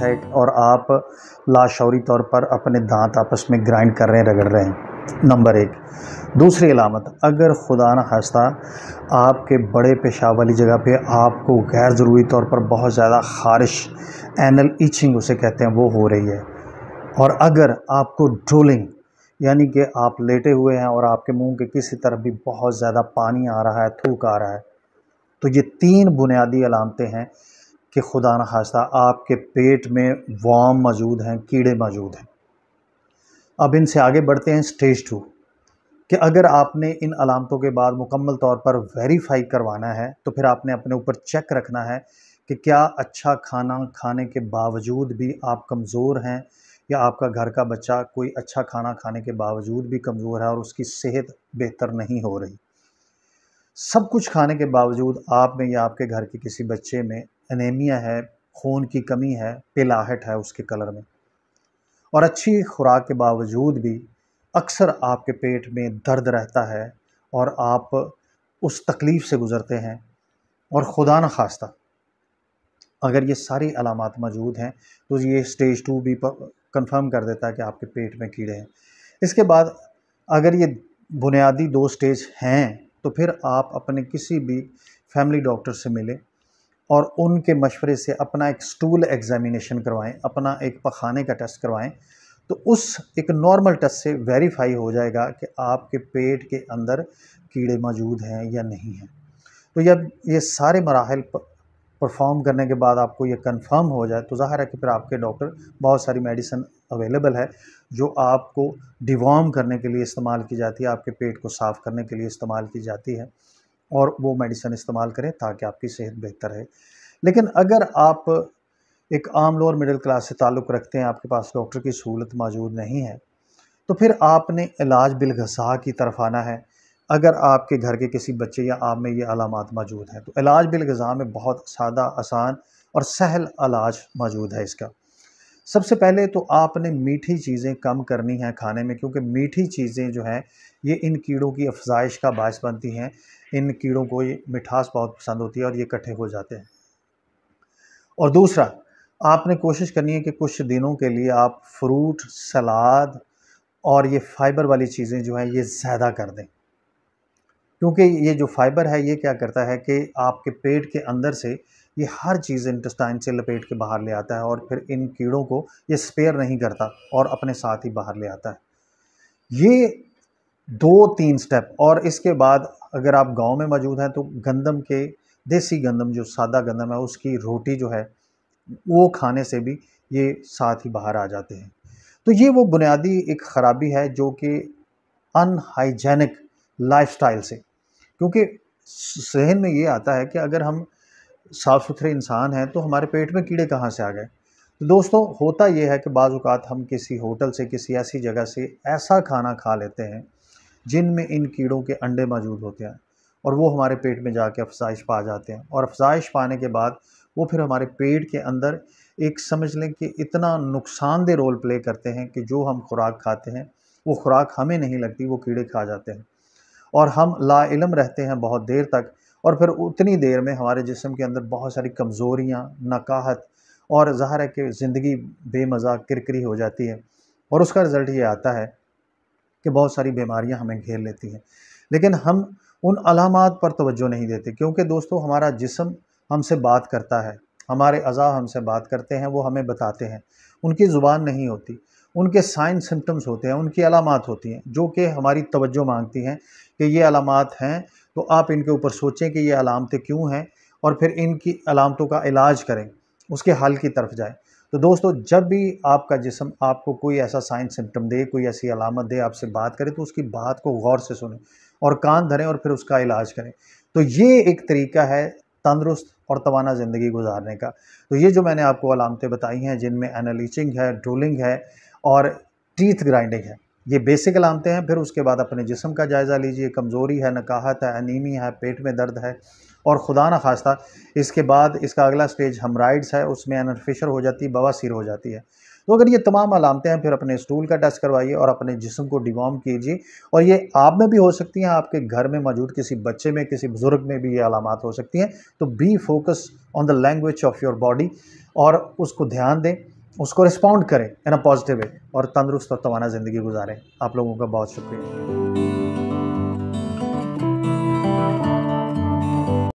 दांत है और आप लाशौरी तौर पर अपने दांत आपस में ग्राइंड कर रहे हैं रगड़ रहे हैं नंबर एक दूसरी अलामत अगर खुदा न खास्ता आपके बड़े पेशाब वाली जगह पे आपको गैर ज़रूरी तौर पर बहुत ज़्यादा खारिश एनल इचिंग उसे कहते हैं वो हो रही है और अगर आपको ड्रोलिंग यानी कि आप लेटे हुए हैं और आपके मुंह के किसी तरफ भी बहुत ज़्यादा पानी आ रहा है थूक आ रहा है तो ये तीन बुनियादी अलामतें हैं कि खुदा न खास्ता आपके पेट में वाम मौजूद हैं कीड़े मौजूद हैं अब इनसे आगे बढ़ते हैं स्टेज टू कि अगर आपने इन अलामतों के बाद मुकम्मल तौर पर वेरीफाई करवाना है तो फिर आपने अपने ऊपर चेक रखना है कि क्या अच्छा खाना खाने के बावजूद भी आप कमज़ोर हैं या आपका घर का बच्चा कोई अच्छा खाना खाने के बावजूद भी कमज़ोर है और उसकी सेहत बेहतर नहीं हो रही सब कुछ खाने के बावजूद आप में या आपके घर के किसी बच्चे में एनेमिया है खून की कमी है पिलाहट है उसके कलर में और अच्छी खुराक के बावजूद भी अक्सर आपके पेट में दर्द रहता है और आप उस तकलीफ़ से गुज़रते हैं और खुदा न खास्ता अगर ये सारी अलामत मौजूद हैं तो ये स्टेज टू भी कंफर्म कर देता है कि आपके पेट में कीड़े हैं इसके बाद अगर ये बुनियादी दो स्टेज हैं तो फिर आप अपने किसी भी फैमिली डॉक्टर से मिलें और उनके मशवरे से अपना एक स्टूल एग्ज़ामिनेशन करवाएं अपना एक पखाने का टेस्ट करवाएं तो उस एक नॉर्मल टेस्ट से वेरीफाई हो जाएगा कि आपके पेट के अंदर कीड़े मौजूद हैं या नहीं हैं तो जब ये सारे मराहल परफॉर्म करने के बाद आपको ये कंफर्म हो जाए तो ज़ाहिर है कि फिर आपके डॉक्टर बहुत सारी मेडिसिन अवेलेबल है जो आपको डिवॉर्म करने के लिए इस्तेमाल की जाती है आपके पेट को साफ़ करने के लिए इस्तेमाल की जाती है और वो मेडिसिन इस्तेमाल करें ताकि आपकी सेहत बेहतर रहे लेकिन अगर आप एक आम लोअर मिडिल क्लास से ताल्लुक़ रखते हैं आपके पास डॉक्टर की सहूलत मौजूद नहीं है तो फिर आपने इलाज बिलगसा की तरफ आना है अगर आपके घर के किसी बच्चे या आप में ये अलामत मौजूद हैं तो इलाज बिलगज़ा में बहुत सादा आसान और सहल इलाज मौजूद है इसका सबसे पहले तो आपने मीठी चीज़ें कम करनी है खाने में क्योंकि मीठी चीज़ें जो हैं ये इन कीड़ों की अफजाइश का बायस बनती हैं इन कीड़ों को ये मिठास बहुत पसंद होती है और ये इकट्ठे हो जाते हैं और दूसरा आपने कोशिश करनी है कि कुछ दिनों के लिए आप फ्रूट सलाद और ये फाइबर वाली चीज़ें जो हैं ये ज़्यादा कर दें क्योंकि ये जो फाइबर है ये क्या करता है कि आपके पेट के अंदर से ये हर चीज़ इंटस्टाइन से लपेट के बाहर ले आता है और फिर इन कीड़ों को ये स्पेयर नहीं करता और अपने साथ ही बाहर ले आता है ये दो तीन स्टेप और इसके बाद अगर आप गांव में मौजूद हैं तो गंदम के देसी गंदम जो सादा गंदम है उसकी रोटी जो है वो खाने से भी ये साथ ही बाहर आ जाते हैं तो ये वो बुनियादी एक ख़राबी है जो कि अनहाइजेनिक लाइफस्टाइल से क्योंकि जहन में ये आता है कि अगर हम साफ़ सुथरे इंसान हैं तो हमारे पेट में कीड़े कहाँ से आ गए तो दोस्तों होता ये है कि बाज़ात हम किसी होटल से किसी ऐसी जगह से ऐसा खाना खा लेते हैं जिनमें इन कीड़ों के अंडे मौजूद होते हैं और वो हमारे पेट में जाके अफजाइश पा जाते हैं और अफजाइश पाने के बाद वो फिर हमारे पेट के अंदर एक समझ लें कि इतना नुकसानदेह रोल प्ले करते हैं कि जो हम खुराक खाते हैं वो खुराक हमें नहीं लगती वो कीड़े खा जाते हैं और हम ला इलम रहते हैं बहुत देर तक और फिर उतनी देर में हमारे जिसम के अंदर बहुत सारी कमज़ोरियाँ नकाहत और ज़ाहिर है कि ज़िंदगी बेमज़ा किरकरी हो जाती है और उसका रिज़ल्ट ये आता है कि बहुत सारी बीमारियाँ हमें घेर लेती हैं लेकिन हम उन अलामत पर तवज्जो नहीं देते क्योंकि दोस्तों हमारा जिसम हमसे बात करता है हमारे अज़ा हमसे बात करते हैं वो हमें बताते हैं उनकी ज़ुबान नहीं होती उनके साइन सिम्टम्स होते हैं उनकी अलामत होती हैं जो कि हमारी तवज्जो मांगती हैं कि ये अलामत हैं तो आप इनके ऊपर सोचें कि ये अलामतें क्यों हैं और फिर इनकी अलामतों का इलाज करें उसके हल की तरफ जाएं तो दोस्तों जब भी आपका जिसम आपको कोई ऐसा साइन सिम्टम दे कोई ऐसी अलामत दे आपसे बात करे तो उसकी बात को गौर से सुने और कान धरें और फिर उसका इलाज करें तो ये एक तरीका है तंदरुस्त और तोाना ज़िंदगी गुजारने का तो ये जो मैंने आपको अलामतें बताई हैं जिनमें एनालिचिंग है ड्रोलिंग है और टीथ ग्राइंडिंग है ये बेसिक आते हैं फिर उसके बाद अपने जिसम का जायज़ा लीजिए कमज़ोरी है नकाहत है अनिमी है पेट में दर्द है और खुदा न खास्ता इसके बाद इसका अगला स्टेज हमराइड्स है उसमें अनफिशर हो जाती है बवासीर हो जाती है तो अगर ये तमाम अलामतें हैं फिर अपने स्टूल का टेस्ट करवाइए और अपने जिसम को डिवॉर्म कीजिए और ये आप में भी हो सकती हैं आपके घर में मौजूद किसी बच्चे में किसी बुज़ुर्ग में भी ये अलामत हो सकती हैं तो be focus on the language of your body और उसको ध्यान दें उसको रिस्पॉन्ड करें इन अ पॉजिटिव वे और तंदुरुस्त और तोाना ज़िंदगी गुजारें आप लोगों का बहुत शुक्रिया